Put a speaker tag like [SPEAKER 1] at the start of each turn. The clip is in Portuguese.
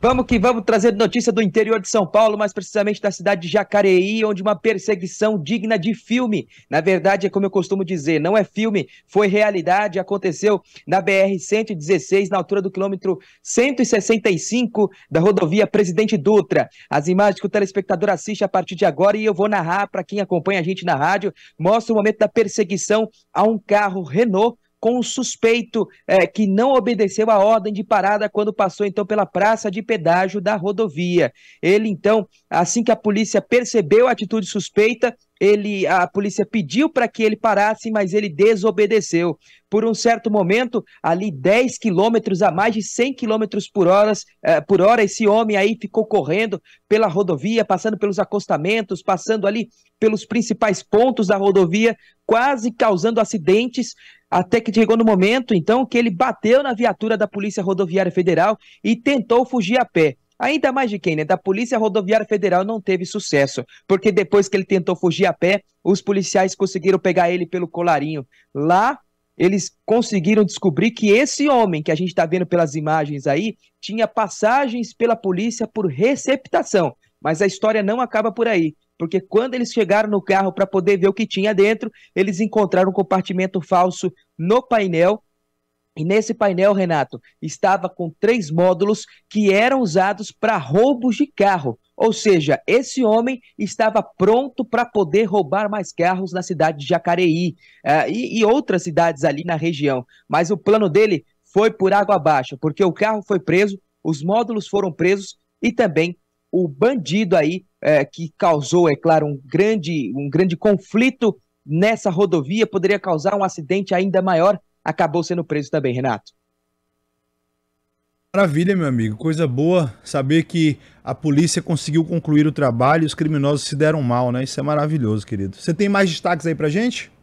[SPEAKER 1] Vamos que vamos trazer notícia do interior de São Paulo, mais precisamente da cidade de Jacareí, onde uma perseguição digna de filme, na verdade é como eu costumo dizer, não é filme, foi realidade, aconteceu na BR-116, na altura do quilômetro 165 da rodovia Presidente Dutra. As imagens que o telespectador assiste a partir de agora e eu vou narrar para quem acompanha a gente na rádio, mostra o momento da perseguição a um carro Renault com o suspeito é, que não obedeceu a ordem de parada quando passou então pela praça de pedágio da rodovia. Ele então, assim que a polícia percebeu a atitude suspeita, ele a polícia pediu para que ele parasse, mas ele desobedeceu. Por um certo momento, ali 10 quilômetros a mais de 100 quilômetros por, horas, eh, por hora, esse homem aí ficou correndo pela rodovia, passando pelos acostamentos, passando ali pelos principais pontos da rodovia, quase causando acidentes. Até que chegou no momento, então, que ele bateu na viatura da Polícia Rodoviária Federal e tentou fugir a pé. Ainda mais de quem, né? Da Polícia Rodoviária Federal não teve sucesso, porque depois que ele tentou fugir a pé, os policiais conseguiram pegar ele pelo colarinho. Lá, eles conseguiram descobrir que esse homem que a gente está vendo pelas imagens aí tinha passagens pela polícia por receptação. Mas a história não acaba por aí porque quando eles chegaram no carro para poder ver o que tinha dentro, eles encontraram um compartimento falso no painel. E nesse painel, Renato, estava com três módulos que eram usados para roubos de carro. Ou seja, esse homem estava pronto para poder roubar mais carros na cidade de Jacareí uh, e, e outras cidades ali na região. Mas o plano dele foi por água abaixo, porque o carro foi preso, os módulos foram presos e também o bandido aí é, que causou, é claro, um grande, um grande conflito nessa rodovia, poderia causar um acidente ainda maior, acabou sendo preso também, Renato. Maravilha, meu amigo. Coisa boa saber que a polícia conseguiu concluir o trabalho e os criminosos se deram mal, né? Isso é maravilhoso, querido. Você tem mais destaques aí pra gente?